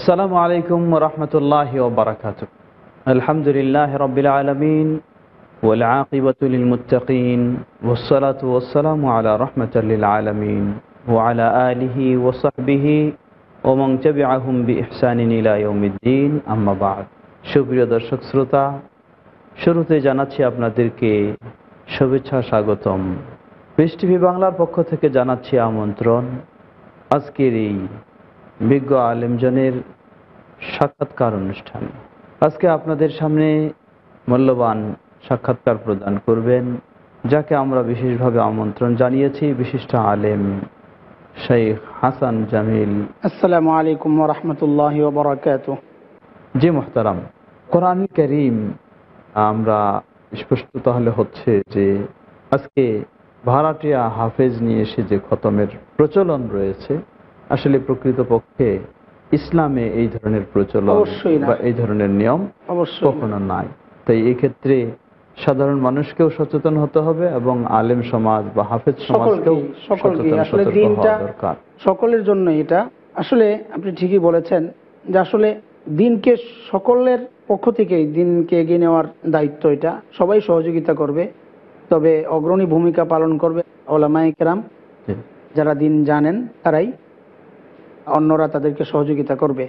আসসালামু আলাইকুম রহমতুল্লাহ বারাকাত আলহামদুলিল্লাহ রবিল আলমিন والعاقبة للمتقين والصلاة والسلام على আলমিন للعالمين وعلى آله وصحبه ومن চবি بإحسان إلى يوم الدين أما بعد সুপ্রিয় দর্শক শ্রোতা শুরুতে জানাচ্ছি আপনাদেরকে শুভেচ্ছা স্বাগতম পৃষ্টিভি বাংলার পক্ষ থেকে জানাচ্ছি আমন্ত্রণ আজকের এই বিজ্ঞ আলেমজনের সাক্ষাৎকার অনুষ্ঠান আজকে আপনাদের সামনে মূল্যবান সাক্ষাৎকার প্রদান করবেন যাকে আমরা বিশেষভাবে আমন্ত্রণ জানিয়েছি বিশিষ্ট আলেম শেখ হাসান জামিল আসসালামু আলাইকুম রহমতুল্লাহ জি মোহতারাম কোরআন করিম আমরা স্পষ্ট তাহলে হচ্ছে যে আজকে ভাড়াটিয়া হাফেজ নিয়ে এসে যে খতমের প্রচলন রয়েছে আসলে প্রকৃতপক্ষে ইসলামে এই ধরনের প্রচলন বা এই ধরনের নিয়ম কখনো নাই তাই ক্ষেত্রে সাধারণ মানুষকেও সচেতন হতে হবে এবং আলেম সমাজ বা হাফেজ সমাজকেও দরকার সকলের জন্য এটা আসলে আপনি ঠিকই বলেছেন যে আসলে দিনকে সকলের পক্ষ থেকে দিনকে এগিয়ে নেওয়ার দায়িত্ব এটা সবাই সহযোগিতা করবে তবে অগ্রণী ভূমিকা পালন করবে ওলামায় যারা দিন জানেন তারাই অন্যরা তাদেরকে সহযোগিতা করবে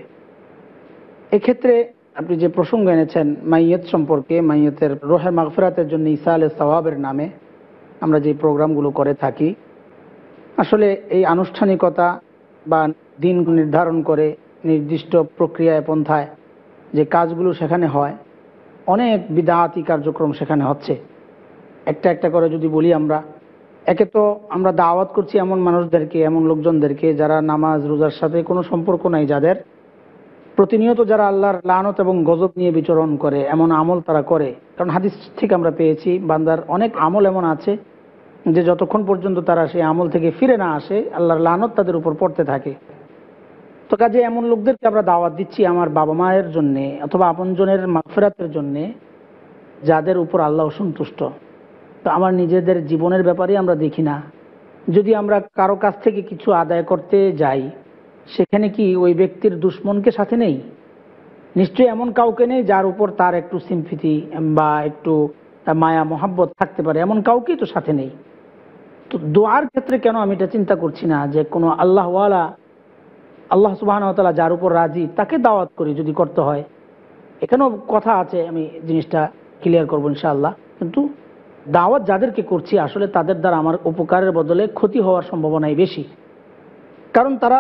এক্ষেত্রে আপনি যে প্রসঙ্গ এনেছেন মাইয়ত সম্পর্কে মাইয়তের রোহে মাগফিরাতের জন্য ইসা আল সওয়াবের নামে আমরা যে প্রোগ্রামগুলো করে থাকি আসলে এই আনুষ্ঠানিকতা বা দিন নির্ধারণ করে নির্দিষ্ট প্রক্রিয়ায় পন্থায় যে কাজগুলো সেখানে হয় অনেক বিদাহাতি কার্যক্রম সেখানে হচ্ছে একটা একটা করে যদি বলি আমরা একে তো আমরা দাওয়াত করছি এমন মানুষদেরকে এমন লোকজনদেরকে যারা নামাজ রোজার সাথে কোনো সম্পর্ক নাই যাদের প্রতিনিয়ত যারা আল্লাহর লানত এবং গজব নিয়ে বিচরণ করে এমন আমল তারা করে কারণ হাদিস থেকে আমরা পেয়েছি বান্দার অনেক আমল এমন আছে যে যতক্ষণ পর্যন্ত তারা সেই আমল থেকে ফিরে না আসে আল্লাহর লানত তাদের উপর পড়তে থাকে তো কাজে এমন লোকদেরকে আমরা দাওয়াত দিচ্ছি আমার বাবা মায়ের জন্যে অথবা আপনজনের মাফেরাতের জন্যে যাদের উপর আল্লাহ সন্তুষ্ট তো আমার নিজেদের জীবনের ব্যাপারে আমরা দেখি না যদি আমরা কারো কাছ থেকে কিছু আদায় করতে যাই সেখানে কি ওই ব্যক্তির দুশ্মনকে সাথে নেই নিশ্চয়ই এমন কাউকে নেই যার উপর তার একটু সিম্পিথি বা একটু মায়া মহাব্বত থাকতে পারে এমন কাউকেই তো সাথে নেই তো দোয়ার ক্ষেত্রে কেন আমি এটা চিন্তা করছি না যে কোনো আল্লাহওয়ালা আল্লাহ সুবাহনতলা যার উপর রাজি তাকে দাওয়াত করি যদি করতে হয় এখানেও কথা আছে আমি জিনিসটা ক্লিয়ার করবো ইনশাআল্লাহ কিন্তু দাওয়াত যাদেরকে করছি আসলে তাদের দ্বারা আমার উপকারের বদলে ক্ষতি হওয়ার সম্ভাবনাই বেশি কারণ তারা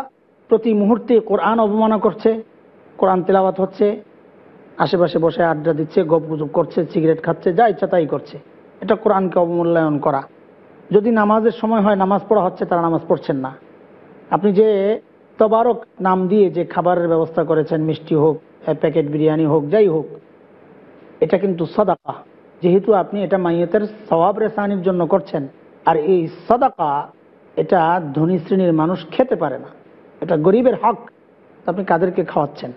প্রতি মুহূর্তে কোরআন অবমাননা করছে কোরআন তেলাওয়াত হচ্ছে আশেপাশে বসে আড্ডা দিচ্ছে গপ গুজব করছে সিগারেট খাচ্ছে যা ইচ্ছা তাই করছে এটা কোরআনকে অবমূল্যায়ন করা যদি নামাজের সময় হয় নামাজ পড়া হচ্ছে তারা নামাজ পড়ছেন না আপনি যে তবারক নাম দিয়ে যে খাবারের ব্যবস্থা করেছেন মিষ্টি হোক প্যাকেট বিরিয়ানি হোক যাই হোক এটা কিন্তু সদাকা যেহেতু আপনি এটা মাইয়েতের সবাব রেসানির জন্য করছেন আর এই সদাকা এটা ধনী শ্রেণীর মানুষ খেতে পারে না এটা গরিবের হক আপনি কাদেরকে খাওয়াচ্ছেন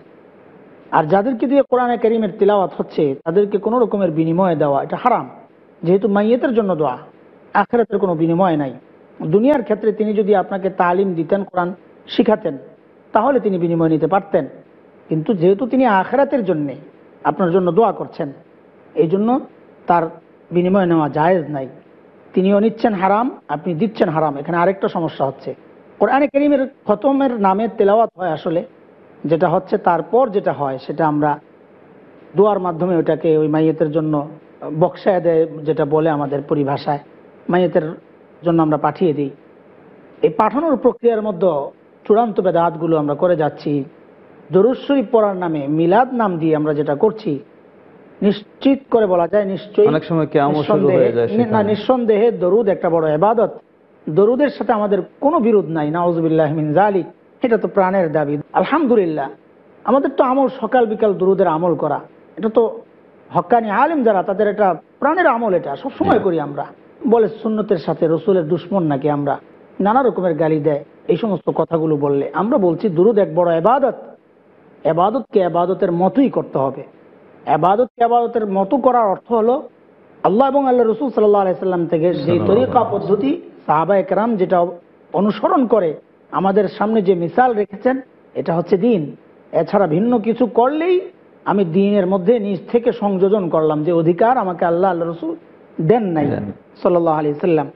আর যাদেরকে দিয়ে কোরআনে করিমের তিলাওয়াত হচ্ছে তাদেরকে কোনো রকমের বিনিময়ে দেওয়া এটা হারাম যেহেতু মাইয়েতের জন্য দোয়া আখেরাতের কোনো বিনিময় নাই দুনিয়ার ক্ষেত্রে তিনি যদি আপনাকে তালিম দিতেন কোরআন শিখাতেন তাহলে তিনি বিনিময় নিতে পারতেন কিন্তু যেহেতু তিনি আখেরাতের জন্যে আপনার জন্য দোয়া করছেন এই জন্য তার বিনিময় নেওয়া জায়েজ নাই তিনিও নিচ্ছেন হারাম আপনি দিচ্ছেন হারাম এখানে আরেকটা সমস্যা হচ্ছে কোরআনে করিমের খতমের নামে তেলাওয়াত হয় আসলে যেটা হচ্ছে তারপর যেটা হয় সেটা আমরা দোয়ার মাধ্যমে ওটাকে ওই মাইয়েতের জন্য বক্সায় দেয় যেটা বলে আমাদের পরিভাষায় মাইয়েতের জন্য আমরা পাঠিয়ে দিই এই পাঠানোর প্রক্রিয়ার মধ্যে চূড়ান্ত বেদাতগুলো আমরা করে যাচ্ছি জরুর পড়ার নামে মিলাদ নাম দিয়ে আমরা যেটা করছি নিশ্চিত করে বলা যায় নিশ্চয়ই অনেক সময় না নিঃসন্দেহে দরুদ একটা বড় এবাদত দরুদের সাথে আমাদের কোনো বিরোধ নাই নাউজবিল্লাহ মিন জালিক এটা তো প্রাণের দাবি আলহামদুলিল্লাহ আমাদের তো আমল সকাল বিকাল দরুদের আমল করা এটা তো হকানি আলিম যারা তাদের এটা প্রাণের আমল এটা সব সময় হ্যাঁ। করি আমরা বলে সুন্নতের সাথে রসুলের দুশ্মন নাকি আমরা নানা রকমের গালি দেয় এই সমস্ত কথাগুলো বললে আমরা বলছি দুরুদ এক বড় এবাদত এবাদতকে এবাদতের মতোই করতে হবে আবাদতকে আবাদতের মতো করার অর্থ হলো আল্লাহ এবং আল্লাহ রসুল সাল্লাহ আলাইসাল্লাম থেকে যে তরিকা পদ্ধতি সাহাবা একরাম যেটা অনুসরণ করে আমাদের সামনে যে মিসাল রেখেছেন এটা হচ্ছে দিন এছাড়া ভিন্ন কিছু করলেই আমি দিনের মধ্যে নিজ থেকে সংযোজন করলাম যে অধিকার আমাকে আল্লাহ আল্লাহ রসুল দেন নাই সাল্লাহ আলি সাল্লাম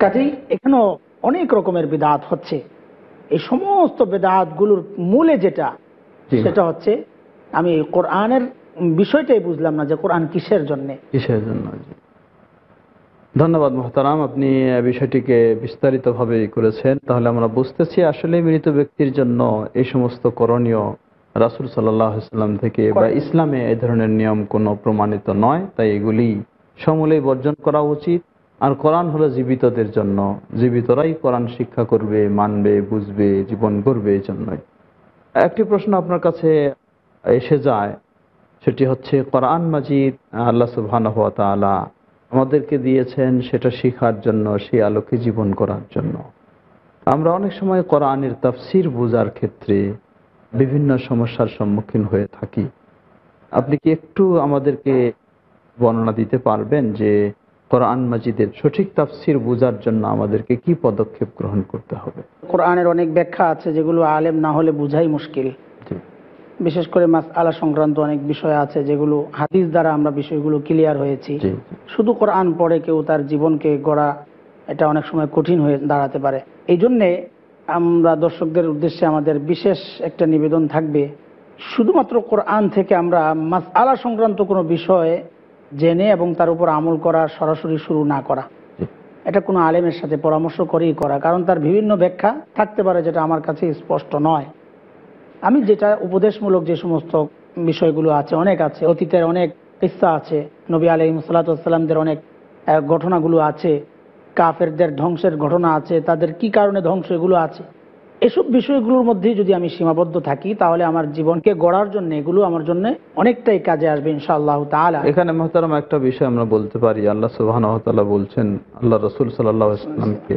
কাজেই এখানেও অনেক রকমের বেদাত হচ্ছে এই সমস্ত বেদাতগুলোর মূলে যেটা সেটা হচ্ছে আমি কোরআনের বিষয়টাই বুঝলাম না যে কোরআন কিসের জন্য কিসের জন্য ধন্যবাদ মোহতারাম আপনি বিষয়টিকে বিস্তারিতভাবে করেছেন তাহলে আমরা বুঝতেছি আসলে মৃত ব্যক্তির জন্য এই সমস্ত করণীয় রাসুল সাল্লাম থেকে বা ইসলামে এই ধরনের নিয়ম কোনো প্রমাণিত নয় তাই এগুলি সমলেই বর্জন করা উচিত আর কোরআন হলো জীবিতদের জন্য জীবিতরাই কোরআন শিক্ষা করবে মানবে বুঝবে জীবন করবে এই জন্যই একটি প্রশ্ন আপনার কাছে এসে যায় সেটি হচ্ছে কোরআন মাজিদ আল্লাহ সুবহানাহু তাআলা আমাদেরকে দিয়েছেন সেটা শেখার জন্য সেই আলোকে জীবন করার জন্য আমরা অনেক সময় কোরআনের তাফসির বোঝার ক্ষেত্রে বিভিন্ন সমস্যার সম্মুখীন হয়ে থাকি আপনি কি একটু আমাদেরকে বর্ণনা দিতে পারবেন যে কোরআন মাজিদের সঠিক তাফসির বোঝার জন্য আমাদেরকে কি পদক্ষেপ গ্রহণ করতে হবে কোরআনের অনেক ব্যাখ্যা আছে যেগুলো আলেম না হলে বোঝাই মুশকিল বিশেষ করে মাস আলা সংক্রান্ত অনেক বিষয় আছে যেগুলো হাদিস দ্বারা আমরা বিষয়গুলো ক্লিয়ার হয়েছি শুধু কোরআন পড়ে কেউ তার জীবনকে গড়া এটা অনেক সময় কঠিন হয়ে দাঁড়াতে পারে এই জন্যে আমরা দর্শকদের উদ্দেশ্যে আমাদের বিশেষ একটা নিবেদন থাকবে শুধুমাত্র কোরআন থেকে আমরা মাস আলা সংক্রান্ত কোনো বিষয় জেনে এবং তার উপর আমল করা সরাসরি শুরু না করা এটা কোনো আলেমের সাথে পরামর্শ করেই করা কারণ তার বিভিন্ন ব্যাখ্যা থাকতে পারে যেটা আমার কাছে স্পষ্ট নয় আমি যেটা উপদেশমূলক যে সমস্ত বিষয়গুলো আছে অনেক আছে অতীতের অনেক ইচ্ছা আছে নবী আলহিম সাল্লাতামদের অনেক ঘটনাগুলো আছে কাফেরদের ধ্বংসের ঘটনা আছে তাদের কি কারণে ধ্বংস এগুলো আছে এসব বিষয়গুলোর মধ্যে যদি আমি সীমাবদ্ধ থাকি তাহলে আমার জীবনকে গড়ার জন্য এগুলো আমার জন্য অনেকটাই কাজে আসবে ইনশাআল্লাহ এখানে মহতারাম একটা বিষয় আমরা বলতে পারি আল্লাহ সুবাহ বলছেন আল্লাহ রসুল সাল্লাহামকে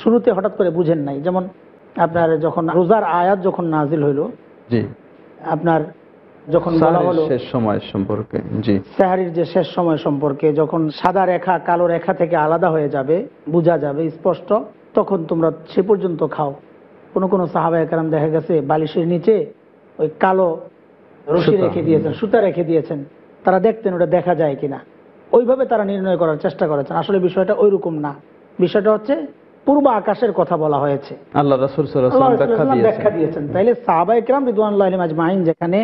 শুরুতে হঠাৎ করে বুঝেন নাই যেমন আপনার যখন রোজার আয়াত যখন নাজিল হইল আপনার যখন শেষ সময় সম্পর্কে সাহারির যে শেষ সময় সম্পর্কে যখন সাদা রেখা কালো রেখা থেকে আলাদা হয়ে যাবে বোঝা যাবে স্পষ্ট তখন তোমরা সে পর্যন্ত খাও কোনো কোনো সাহাবা একরাম দেখা গেছে বালিশের নিচে ওই কালো রশি রেখে দিয়েছেন সুতা রেখে দিয়েছেন তারা দেখতেন ওটা দেখা যায় কিনা ওইভাবে তারা নির্ণয় করার চেষ্টা করেছেন আসলে বিষয়টা ওই রকম না বিষয়টা হচ্ছে পূর্ব আকাশের কথা বলা হয়েছে আল্লাহ রাসুল ব্যাখ্যা দিয়েছেন তাইলে সাহাবাইকরাম রিদুয়ানুল্লাহ আজমাইন যেখানে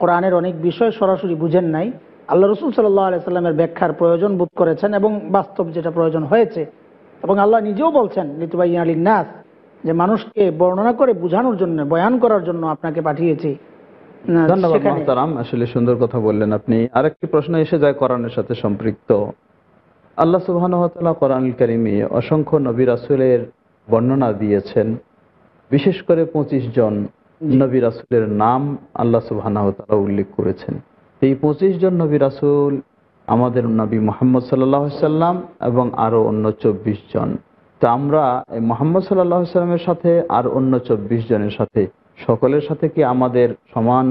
কোরআনের অনেক বিষয় সরাসরি বুঝেন নাই আল্লাহ রসুল সাল্লাহ আলাইস্লামের ব্যাখ্যার প্রয়োজন বোধ করেছেন এবং বাস্তব যেটা প্রয়োজন হয়েছে এবং আল্লাহ নিজেও বলছেন নিতুবাই আলী নাস যে মানুষকে বর্ণনা করে বোঝানোর জন্য বয়ান করার জন্য আপনাকে পাঠিয়েছি ধন্যবাদ আসলে সুন্দর কথা বললেন আপনি আরেকটি প্রশ্ন এসে যায় করানোর সাথে সম্পৃক্ত আল্লাহ সুবাহানহতালা কোরআনুল করিমে অসংখ্য নবী রাসুলের বর্ণনা দিয়েছেন বিশেষ করে ২৫ জন নবী রাসুলের নাম আল্লাহ সুবাহানহতালা উল্লেখ করেছেন এই ২৫ জন নবী রাসুল আমাদের নবী মোহাম্মদ সাল্লাহ সাল্লাম এবং আরও অন্য ২৪ জন তো আমরা এই মোহাম্মদ সাল্লাহ সাল্লামের সাথে আর অন্য ২৪ জনের সাথে সকলের সাথে কি আমাদের সমান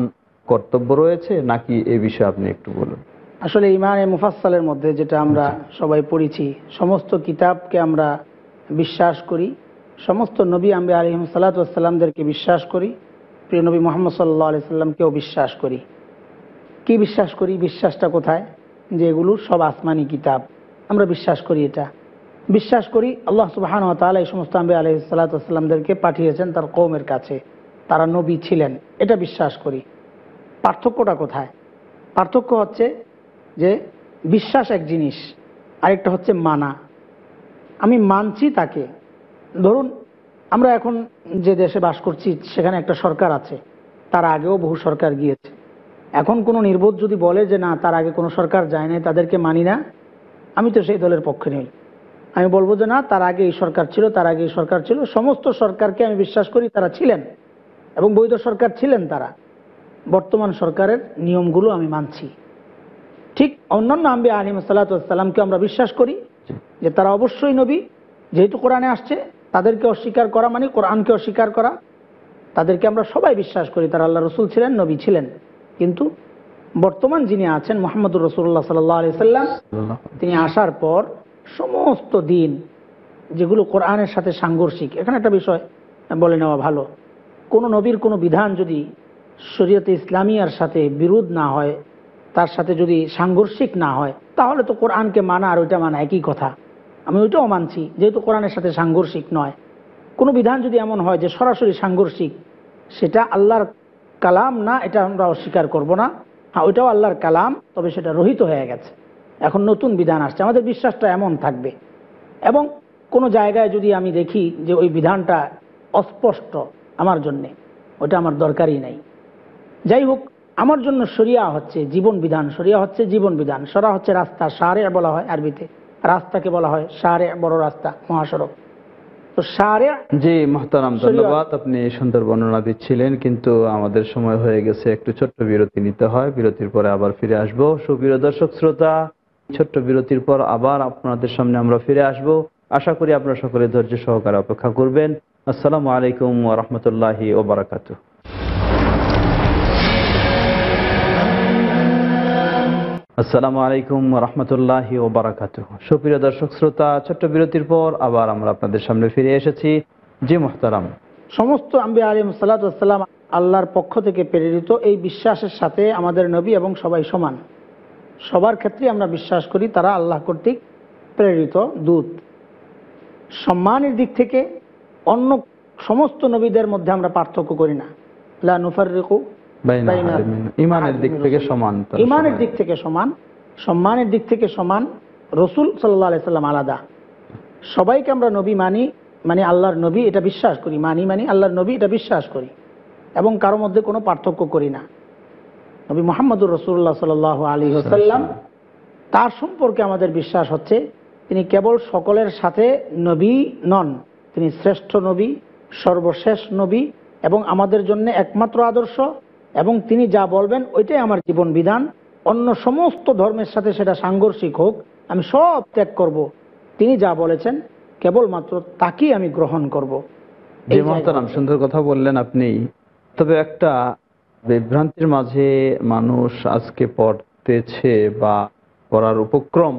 কর্তব্য রয়েছে নাকি এ বিষয়ে আপনি একটু বলুন আসলে ইমানে মুফাসালের মধ্যে যেটা আমরা আচ্ছা। সবাই পড়েছি সমস্ত কিতাবকে আমরা বিশ্বাস করি সমস্ত নবী আমি আলিম সাল্লাতামদেরকে বিশ্বাস করি প্রিয় নবী মোহাম্মদ সাল্লাহ আলি সাল্লামকেও বিশ্বাস করি কি বিশ্বাস করি বিশ্বাসটা কোথায় যে এগুলো সব আসমানি কিতাব আমরা বিশ্বাস করি এটা বিশ্বাস করি আল্লাহ সুবাহান তালা এই সমস্ত আম্বি আলি সাল্লাতামদেরকে পাঠিয়েছেন তার কৌমের কাছে তারা নবী ছিলেন এটা বিশ্বাস করি পার্থক্যটা কোথায় পার্থক্য হচ্ছে যে বিশ্বাস এক জিনিস আরেকটা হচ্ছে মানা আমি মানছি তাকে ধরুন আমরা এখন যে দেশে বাস করছি সেখানে একটা সরকার আছে তার আগেও বহু সরকার গিয়েছে এখন কোনো নির্বোধ যদি বলে যে না তার আগে কোনো সরকার যায় নাই তাদেরকে মানি না আমি তো সেই দলের পক্ষে নই আমি বলবো যে না তার আগে এই সরকার ছিল তার আগে এই সরকার ছিল সমস্ত সরকারকে আমি বিশ্বাস করি তারা ছিলেন এবং বৈধ সরকার ছিলেন তারা বর্তমান সরকারের নিয়মগুলো আমি মানছি ঠিক অন্যান্য আম্বি আলিম সাল্লাতামকে আমরা বিশ্বাস করি যে তারা অবশ্যই নবী যেহেতু কোরআনে আসছে তাদেরকে অস্বীকার করা মানে কোরআনকে অস্বীকার করা তাদেরকে আমরা সবাই বিশ্বাস করি তারা আল্লাহ রসুল ছিলেন নবী ছিলেন কিন্তু বর্তমান যিনি আছেন মোহাম্মদুর রসুল্লাহ সাল্লি সাল্লাম তিনি আসার পর সমস্ত দিন যেগুলো কোরআনের সাথে সাংঘর্ষিক এখানে একটা বিষয় বলে নেওয়া ভালো কোনো নবীর কোনো বিধান যদি শরীয়তে ইসলামিয়ার সাথে বিরোধ না হয় তার সাথে যদি সাংঘর্ষিক না হয় তাহলে তো কোরআনকে মানা আর ওইটা মানা একই কথা আমি ওইটাও মানছি যেহেতু কোরআনের সাথে সাংঘর্ষিক নয় কোনো বিধান যদি এমন হয় যে সরাসরি সাংঘর্ষিক সেটা আল্লাহর কালাম না এটা আমরা অস্বীকার করব না হ্যাঁ ওইটাও আল্লাহর কালাম তবে সেটা রহিত হয়ে গেছে এখন নতুন বিধান আসছে আমাদের বিশ্বাসটা এমন থাকবে এবং কোনো জায়গায় যদি আমি দেখি যে ওই বিধানটা অস্পষ্ট আমার জন্যে ওটা আমার দরকারই নাই যাই হোক আমার জন্য সরিয়া হচ্ছে জীবন বিধান সরিয়া হচ্ছে জীবন বিধান সরা হচ্ছে রাস্তা সারে বলা হয় আরবিতে রাস্তাকে বলা হয় সারে বড় রাস্তা মহাসড়ক কিন্তু আমাদের সময় হয়ে গেছে একটু ছোট্ট বিরতি নিতে হয় বিরতির পরে আবার ফিরে আসবো ছোট্ট বিরতির পর আবার আপনাদের সামনে আমরা ফিরে আশা করি সকলে ধৈর্য সহকারে অপেক্ষা করবেন আসসালামু আলাইকুম ও ওবরাকাতু আসসালামু আলাইকুম রহমতুল্লাহি ও বারাকাত সুপ্রিয় দর্শক শ্রোতা ছোট্ট বিরতির পর আবার আমরা আপনাদের সামনে ফিরে এসেছি জি মোহতারাম সমস্ত আম্বি আলিম সালাতাম আল্লাহর পক্ষ থেকে প্রেরিত এই বিশ্বাসের সাথে আমাদের নবী এবং সবাই সমান সবার ক্ষেত্রে আমরা বিশ্বাস করি তারা আল্লাহ কর্তৃক প্রেরিত দূত সম্মানের দিক থেকে অন্য সমস্ত নবীদের মধ্যে আমরা পার্থক্য করি না লা রেকু ইমানের দিক থেকে সমান ইমানের দিক থেকে সমান সম্মানের দিক থেকে সমান রসুল সাল্লাহ সাল্লাম আলাদা সবাইকে আমরা নবী মানি মানে আল্লাহর নবী এটা বিশ্বাস করি মানি মানি আল্লাহর নবী এটা বিশ্বাস করি এবং কারো মধ্যে কোনো পার্থক্য করি না নবী মোহাম্মদুর রসুল্লাহ সাল আলী হোসাল্লাম আচ্ছা, আচ্ছা। তার সম্পর্কে আমাদের বিশ্বাস হচ্ছে তিনি কেবল সকলের সাথে নবী নন তিনি শ্রেষ্ঠ নবী সর্বশেষ নবী এবং আমাদের জন্য একমাত্র আদর্শ এবং তিনি যা বলবেন ওইটাই আমার জীবন বিধান অন্য সমস্ত ধর্মের সাথে সেটা সাংঘর্ষিক হোক আমি সব ত্যাগ করব। তিনি যা বলেছেন কেবলমাত্র তাকেই আমি গ্রহণ করব। সুন্দর কথা বললেন আপনি তবে একটা বিভ্রান্তির মাঝে মানুষ আজকে পড়তেছে বা পড়ার উপক্রম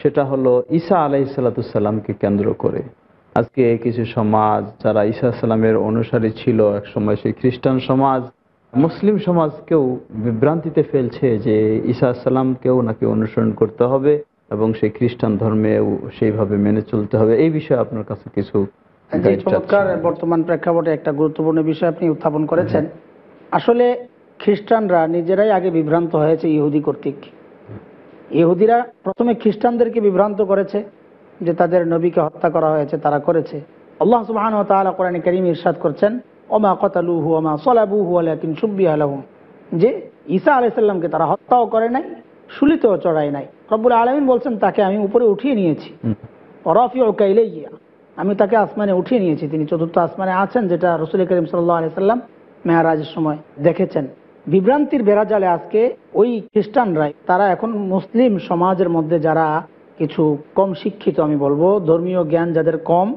সেটা হলো ঈসা আলাই সালাতামকে কেন্দ্র করে আজকে কিছু সমাজ যারা ঈসা সালামের অনুসারী ছিল এক সময় সেই খ্রিস্টান সমাজ মুসলিম সমাজকেও বিভ্রান্তিতে ফেলছে যে ঈসা সালামকেও নাকি অনুসরণ করতে হবে এবং সেই খ্রিস্টান ধর্মেও সেইভাবে মেনে চলতে হবে এই বিষয়ে আপনার কাছে কিছু চমৎকার বর্তমান প্রেক্ষাপটে একটা গুরুত্বপূর্ণ বিষয় আপনি উত্থাপন করেছেন হ্যাঁ। আসলে খ্রিস্টানরা নিজেরাই আগে বিভ্রান্ত হয়েছে ইহুদি কর্তৃক ইহুদিরা প্রথমে খ্রিস্টানদেরকে বিভ্রান্ত করেছে যে তাদের নবীকে হত্যা করা হয়েছে তারা করেছে আল্লাহ সুবাহ তালা কোরআন করিম ইরশাদ করছেন অমা কতালুহু ওমা সলাবুহু আলাকিন সুব্বি আলহম যে ঈসা আলাইসাল্লামকে তারা হত্যাও করে নাই সুলিতেও চড়ায় নাই রব্বুল আলমিন বলছেন তাকে আমি উপরে উঠিয়ে নিয়েছি রফি ওকাইলে গিয়া আমি তাকে আসমানে উঠিয়ে নিয়েছি তিনি চতুর্থ আসমানে আছেন যেটা রসুল করিম সাল্লাহ আলাইসাল্লাম মেহারাজের সময় দেখেছেন বিভ্রান্তির বেড়াজালে আজকে ওই খ্রিস্টানরাই তারা এখন মুসলিম সমাজের মধ্যে যারা কিছু কম শিক্ষিত আমি বলবো ধর্মীয় জ্ঞান যাদের কম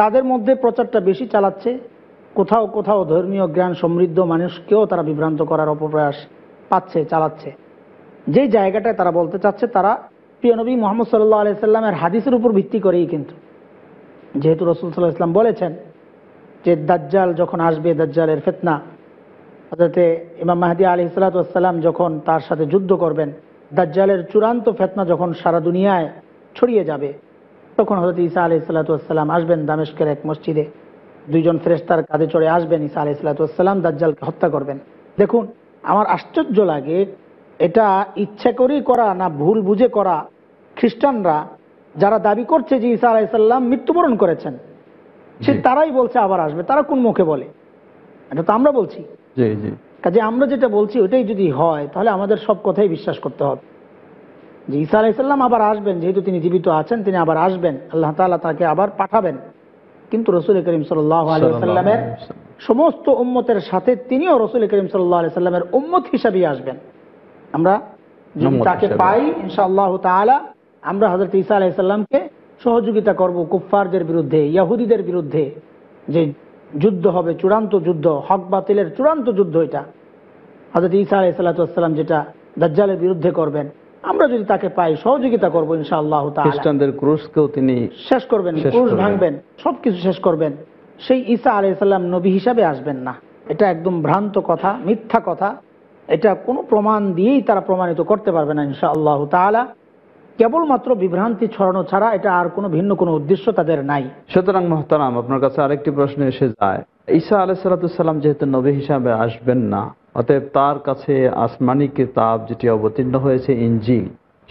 তাদের মধ্যে প্রচারটা বেশি চালাচ্ছে কোথাও কোথাও ধর্মীয় জ্ঞান সমৃদ্ধ মানুষকেও তারা বিভ্রান্ত করার অপপ্রয়াস পাচ্ছে চালাচ্ছে যে জায়গাটায় তারা বলতে চাচ্ছে তারা প্রিয়নবী মোহাম্মদ সাল্লাহ আলি সাল্লামের হাদিসের উপর ভিত্তি করেই কিন্তু যেহেতু রসুল সাল্লাহ ইসলাম বলেছেন যে দাজ্জাল যখন আসবে দাজ্জালের ফেতনা অর্থাৎ ইমাম মাহাদি আলি সাল্লাতাম যখন তার সাথে যুদ্ধ করবেন দাজ্জালের চূড়ান্ত ফেতনা যখন সারা দুনিয়ায় ছড়িয়ে যাবে তখন হজরত ইসা আলি সাল্লাতাম আসবেন দামেশকের এক মসজিদে দুইজন ফ্রেস্তার কাঁধে চড়ে আসবেন ইসা আলি সাল্লাতাম দাজ্জালকে হত্যা করবেন দেখুন আমার আশ্চর্য লাগে এটা ইচ্ছে করেই করা না ভুল বুঝে করা খ্রিস্টানরা যারা দাবি করছে যে ইসা আলাইসাল্লাম মৃত্যুবরণ করেছেন সে তারাই বলছে আবার আসবে তারা কোন মুখে বলে এটা তো আমরা বলছি কাজে আমরা যেটা বলছি ওটাই যদি হয় তাহলে আমাদের সব কথাই বিশ্বাস করতে হবে যে ইসা আলাইসাল্লাম আবার আসবেন যেহেতু তিনি জীবিত আছেন তিনি আবার আসবেন আল্লাহ তাল্লাহ তাকে আবার পাঠাবেন কিন্তু রসুল করিম সাল্লামের সমস্ত উম্মতের সাথে তিনিও রসুল করিম সাল্লাহ সাল্লামের উম্মত হিসাবেই আসবেন আমরা তাকে পাই ইনশাআল্লাহ তালা আমরা হজরত ইসা আলাইসাল্লামকে সহযোগিতা করব কুফফারদের বিরুদ্ধে ইয়াহুদিদের বিরুদ্ধে যে যুদ্ধ হবে চূড়ান্ত যুদ্ধ হক বাতিলের চূড়ান্ত যুদ্ধ এটা হজরত ইসা আলাইসাল্লাম যেটা দাজ্জালের বিরুদ্ধে করবেন আমরা যদি তাকে পাই সহযোগিতা করবো ইনশাআল্লাহ খ্রিস্টানদের ক্রুশকেও তিনি শেষ করবেন ক্রুশ ভাঙবেন সব কিছু শেষ করবেন সেই ঈসা আলাইসাল্লাম নবী হিসাবে আসবেন না এটা একদম ভ্রান্ত কথা মিথ্যা কথা এটা কোনো প্রমাণ দিয়েই তারা প্রমাণিত করতে পারবে না ইনশাআল্লাহ তালা কেবলমাত্র বিভ্রান্তি ছড়ানো ছাড়া এটা আর কোনো ভিন্ন কোনো উদ্দেশ্য তাদের নাই সুতরাং মহতারাম আপনার কাছে আরেকটি প্রশ্ন এসে যায় ঈসা আলাহ সাল্লাম যেহেতু নবী হিসাবে আসবেন না অতএব তার কাছে আসমানি কিতাব যেটি অবতীর্ণ হয়েছে ইঞ্জিল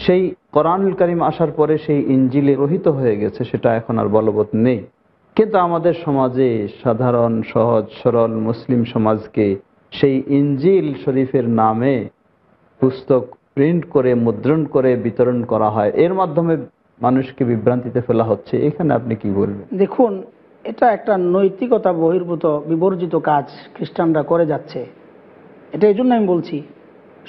সেই কোরআনুল করিম আসার পরে সেই ইঞ্জিলে রহিত হয়ে গেছে সেটা এখন আর বলবৎ নেই কিন্তু আমাদের সমাজে সাধারণ সহজ সরল মুসলিম সমাজকে সেই ইঞ্জিল শরীফের নামে পুস্তক প্রিন্ট করে মুদ্রণ করে বিতরণ করা হয় এর মাধ্যমে মানুষকে বিভ্রান্তিতে ফেলা হচ্ছে এখানে আপনি কি বলবেন দেখুন এটা একটা নৈতিকতা বহির্ভূত বিবর্জিত কাজ খ্রিস্টানরা করে যাচ্ছে এটা এই জন্য আমি বলছি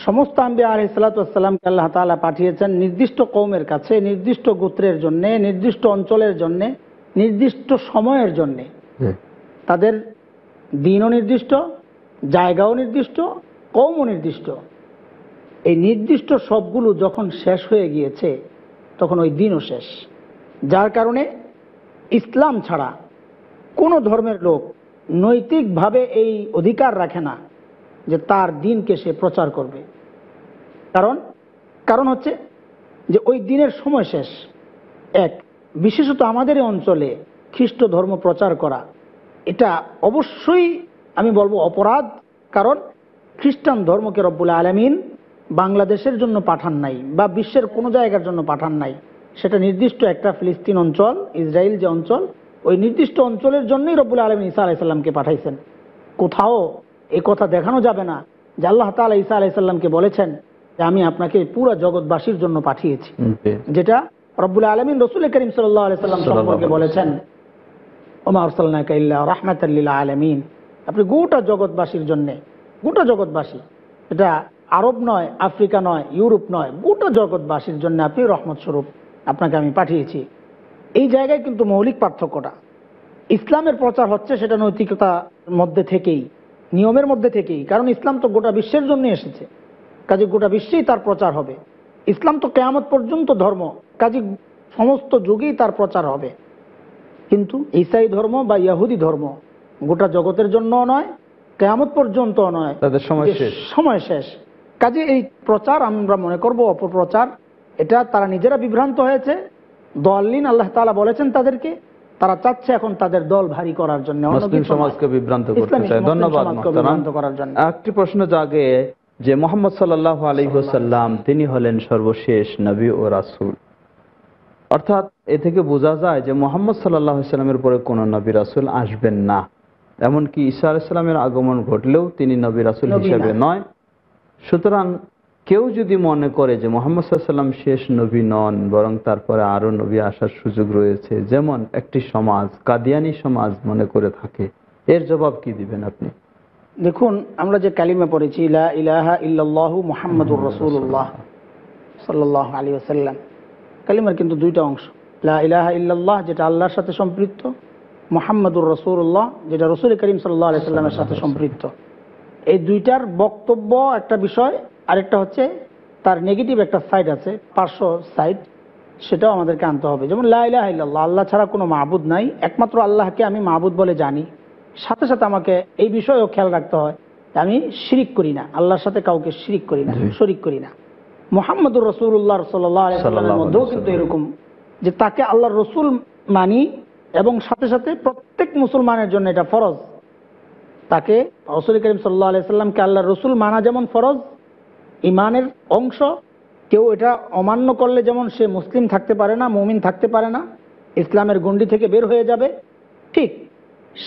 সমস্ত আম্বি আলি সালাতামকে আল্লাহ তালা পাঠিয়েছেন নির্দিষ্ট কৌমের কাছে নির্দিষ্ট গোত্রের জন্য নির্দিষ্ট অঞ্চলের জন্য নির্দিষ্ট সময়ের জন্য তাদের দিনও নির্দিষ্ট জায়গাও নির্দিষ্ট কৌমও নির্দিষ্ট এই নির্দিষ্ট সবগুলো যখন শেষ হয়ে গিয়েছে তখন ওই দিনও শেষ যার কারণে ইসলাম ছাড়া কোনো ধর্মের লোক নৈতিকভাবে এই অধিকার রাখে না যে তার দিনকে সে প্রচার করবে কারণ কারণ হচ্ছে যে ওই দিনের সময় শেষ এক বিশেষত আমাদের অঞ্চলে খ্রিস্ট ধর্ম প্রচার করা এটা অবশ্যই আমি বলবো অপরাধ কারণ খ্রিস্টান ধর্মকে রব্বুল আলামিন বাংলাদেশের জন্য পাঠান নাই বা বিশ্বের কোনো জায়গার জন্য পাঠান নাই সেটা নির্দিষ্ট একটা ফিলিস্তিন অঞ্চল ইসরায়েল যে অঞ্চল ওই নির্দিষ্ট অঞ্চলের জন্যই রব্বুল আলমিন ইসা আলাইসাল্লামকে পাঠাইছেন কোথাও এ কথা দেখানো যাবে না যে আল্লাহ তালা ইসা আলাইসাল্লামকে বলেছেন যে আমি আপনাকে পুরো জগৎবাসীর জন্য পাঠিয়েছি যেটা রব্বুল আলমিন রসুল করিম সাল্লাহ আলাইসাল্লাম সম্পর্কে বলেছেন ওমার সাল্লাহ রহমাতাল্লিল্লা আলমিন আপনি গোটা জগৎবাসীর জন্যে গোটা জগৎবাসী এটা আরব নয় আফ্রিকা নয় ইউরোপ নয় গোটা জগৎবাসীর জন্য আপনি রহমত স্বরূপ আপনাকে আমি পাঠিয়েছি এই জায়গায় কিন্তু মৌলিক পার্থক্যটা ইসলামের প্রচার হচ্ছে সেটা নৈতিকতার মধ্যে থেকেই নিয়মের মধ্যে থেকেই কারণ ইসলাম তো গোটা বিশ্বের জন্য এসেছে কাজে গোটা বিশ্বেই তার প্রচার হবে ইসলাম তো কেয়ামত পর্যন্ত ধর্ম কাজে সমস্ত যুগেই তার প্রচার হবে কিন্তু ইসাই ধর্ম বা ইয়াহুদি ধর্ম গোটা জগতের জন্য নয় কেয়ামত পর্যন্ত নয় তাদের সময় শেষ সময় শেষ কাজে এই প্রচার আমরা মনে করব অপপ্রচার এটা তারা নিজেরা বিভ্রান্ত হয়েছে দলিন আল্লাহ তালা বলেছেন তাদেরকে তারা চাচ্ছে এখন তাদের দল ভারী করার জন্য সমাজকে বিভ্রান্ত করতে চায় ধন্যবাদ একটি প্রশ্ন জাগে যে মোহাম্মদ সাল্লাহ আলী আলহিহসাল্লাম তিনি হলেন সর্বশেষ নবী ও রাসুল অর্থাৎ এ থেকে বোঝা যায় যে মোহাম্মদ সাল্লাহ ইসলামের পরে কোনো নবী রাসুল আসবেন না এমনকি ঈশা আলাইসাল্লামের আগমন ঘটলেও তিনি নবী রাসুল হিসেবে নয় সুতরাং কেউ যদি মনে করে যে মোহাম্মদ সাল্লাম শেষ নবী নন বরং তারপরে আরও নবী আসার সুযোগ রয়েছে যেমন একটি সমাজ কাদিয়ানি সমাজ মনে করে থাকে এর জবাব কি দিবেন আপনি দেখুন আমরা যে কালিমা পড়েছি ইলাহা রসুল্লাহ আলী কালিমার কিন্তু দুইটা অংশ ইলাহা ইল্লাল্লাহ যেটা আল্লাহর সাথে সম্পৃক্ত মোহাম্মদুর রসুল্লাহ যেটা রসুল করিম সাল্লাহ আলিয়া সাল্লামের সাথে সম্পৃক্ত এই দুইটার বক্তব্য একটা বিষয় আরেকটা হচ্ছে তার নেগেটিভ একটা সাইড আছে পার্শ্ব সাইড সেটাও আমাদেরকে আনতে হবে যেমন লাইলা আল্লাহ ছাড়া কোনো মাহবুদ নাই একমাত্র আল্লাহকে আমি মাহবুদ বলে জানি সাথে সাথে আমাকে এই বিষয়েও খেয়াল রাখতে হয় আমি শিরিক করি না আল্লাহর সাথে কাউকে শিরিক করি না শরিক করি না মোহাম্মদুর রসুল্লাহ সাল্লামের মধ্যেও কিন্তু এরকম যে তাকে আল্লাহর রসুল মানি এবং সাথে সাথে প্রত্যেক মুসলমানের জন্য এটা ফরজ তাকে রসুল করিম সাল্লাহ আলাইসাল্লামকে আল্লাহর রসুল মানা যেমন ফরজ ইমানের অংশ কেউ এটা অমান্য করলে যেমন সে মুসলিম থাকতে পারে না মুমিন থাকতে পারে না ইসলামের গণ্ডি থেকে বের হয়ে যাবে ঠিক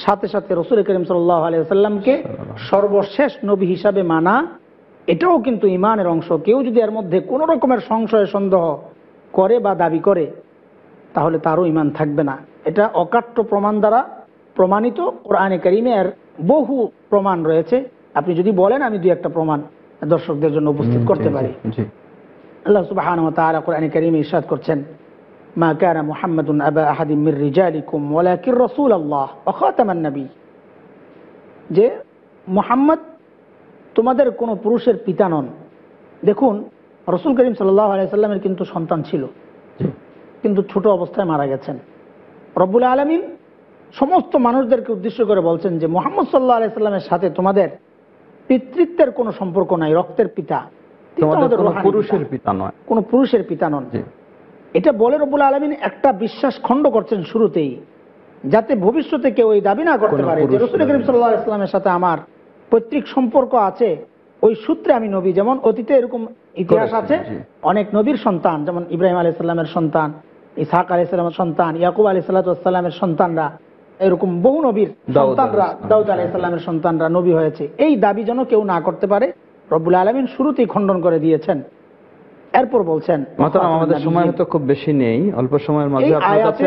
সাথে সাথে রসুল করিম সাল্লাহ আলিয়াল্লামকে সর্বশেষ নবী হিসাবে মানা এটাও কিন্তু ইমানের অংশ কেউ যদি এর মধ্যে কোনো রকমের সংশয় সন্দেহ করে বা দাবি করে তাহলে তারও ইমান থাকবে না এটা অকাট্য প্রমাণ দ্বারা প্রমাণিত ওর কোরআনে করিমের বহু প্রমাণ রয়েছে আপনি যদি বলেন আমি দুই একটা প্রমাণ দর্শকদের জন্য উপস্থিত করতে পারি আল্লাহ সুবাহ কোরআনী করিম ইসাদ করছেন মা কানা মুহাম্মাদুন আবা রসুল আল্লাহ অখাতামান নবী যে মোহাম্মদ তোমাদের কোনো পুরুষের পিতা নন দেখুন রসুল করিম সাল্লাহ আলাইসাল্লামের কিন্তু সন্তান ছিল কিন্তু ছোট অবস্থায় মারা গেছেন রব্বুল আলমিন সমস্ত মানুষদেরকে উদ্দেশ্য করে বলছেন যে মোহাম্মদ সাল্লাহ আলাইসাল্লামের সাথে তোমাদের পিতৃত্বের কোনো সম্পর্ক নাই রক্তের পিতা পুরুষের পিতা নয় কোন পুরুষের পিতা নন এটা বলে রবুল আলমিন একটা বিশ্বাস খণ্ড করছেন শুরুতেই যাতে ভবিষ্যতে কেউ ওই দাবি না করতে পারে যে রসুল করিম সাল্লাহ ইসলামের সাথে আমার পৈতৃক সম্পর্ক আছে ওই সূত্রে আমি নবী যেমন অতীতে এরকম ইতিহাস আছে অনেক নবীর সন্তান যেমন ইব্রাহিম সাল্লামের সন্তান আলি সাল্লামের সন্তান ইয়াকুব আলি সাল্লামের সন্তানরা এরকম বহু নবীর সন্তানরা দাউদ আলাইসাল্লামের সন্তানরা নবী হয়েছে এই দাবি যেন কেউ না করতে পারে রব্বুল আলমিন শুরুতেই খণ্ডন করে দিয়েছেন এরপর বলছেন আমাদের সময় তো খুব বেশি নেই অল্প সময়ের মাঝে আপনার কাছে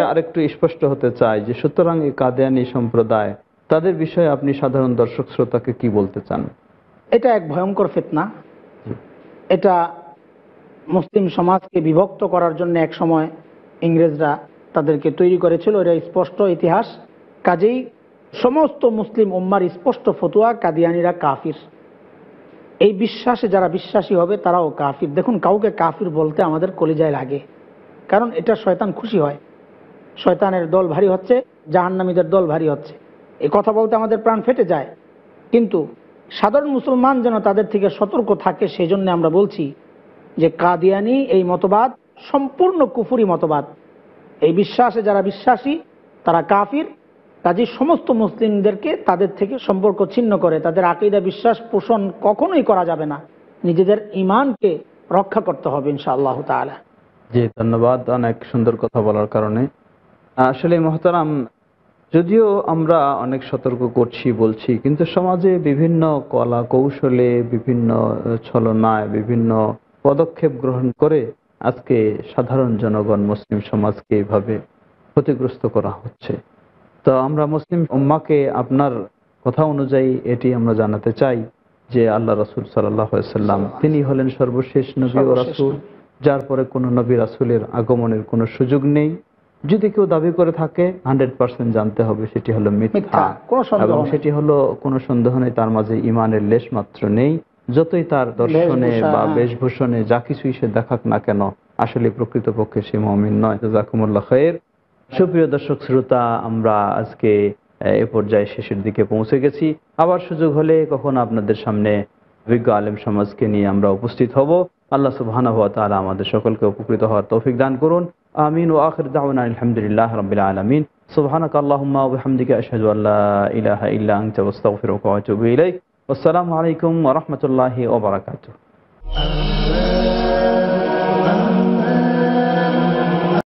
স্পষ্ট হতে চাই যে সুতরাং এই কাদিয়ানি সম্প্রদায় তাদের বিষয়ে আপনি সাধারণ দর্শক শ্রোতাকে কি বলতে চান এটা এক ভয়ঙ্কর ফেতনা এটা মুসলিম সমাজকে বিভক্ত করার জন্য এক সময় ইংরেজরা তাদেরকে তৈরি করেছিল এটা স্পষ্ট ইতিহাস কাজেই সমস্ত মুসলিম উম্মার স্পষ্ট ফতুয়া কাদিয়ানিরা কাফির এই বিশ্বাসে যারা বিশ্বাসী হবে তারাও কাফির দেখুন কাউকে কাফির বলতে আমাদের কলিজায় লাগে কারণ এটা শয়তান খুশি হয় শয়তানের দল ভারী হচ্ছে জাহান্নামীদের দল ভারী হচ্ছে এই কথা বলতে আমাদের প্রাণ ফেটে যায় কিন্তু সাধারণ মুসলমান যেন তাদের থেকে সতর্ক থাকে সেই জন্য আমরা বলছি যে কাদিয়ানি এই মতবাদ সম্পূর্ণ কুফুরি মতবাদ এই বিশ্বাসে যারা বিশ্বাসী তারা কাফির কাজে সমস্ত মুসলিমদেরকে তাদের থেকে সম্পর্ক ছিন্ন করে তাদের আকিদা বিশ্বাস পোষণ কখনোই করা যাবে না নিজেদের ইমানকে রক্ষা করতে হবে ইনশাআল্লাহ তালা জি ধন্যবাদ অনেক সুন্দর কথা বলার কারণে আসলে মহতারাম যদিও আমরা অনেক সতর্ক করছি বলছি কিন্তু সমাজে বিভিন্ন কলা কৌশলে বিভিন্ন ছলনায় বিভিন্ন পদক্ষেপ গ্রহণ করে আজকে সাধারণ জনগণ মুসলিম সমাজকে এইভাবে ক্ষতিগ্রস্ত করা হচ্ছে তো আমরা মুসলিম উম্মাকে আপনার কথা অনুযায়ী এটি আমরা জানাতে চাই যে আল্লাহ রাসুল সাল্লাম তিনি হলেন সর্বশেষ নবী ও রাসুল যার পরে কোনো নবী রাসুলের আগমনের কোনো সুযোগ নেই যদি কেউ দাবি করে থাকে হান্ড্রেড পার্সেন্ট জানতে হবে সেটি হলো মিথ্যা সেটি হলো কোনো সন্দেহ নেই তার মাঝে ইমানের লেশ মাত্র নেই যতই তার দর্শনে বা বেশভূষণে যা কিছুই সে দেখাক না কেন আসলে প্রকৃতপক্ষে সে মহমিন নয় জাকুমুল্লাহ খায়ের সুপ্রিয় দর্শক শ্রোতা আমরা আজকে এ পর্যায়ে শেষের দিকে পৌঁছে গেছি আবার সুযোগ হলে কখন আপনাদের সামনে বিজ্ঞ আলেম সমাজকে নিয়ে আমরা উপস্থিত হব আল্লাহ সুবাহানা হওয়া তালা আমাদের সকলকে উপকৃত হওয়ার তৌফিক দান করুন আমিন ও আখির দাওয়ান আলহামদুলিল্লাহ রবিল আলমিন সুবাহানাক আসসালামু আলাইকুম রহমতুল্লাহ ওবরাকাত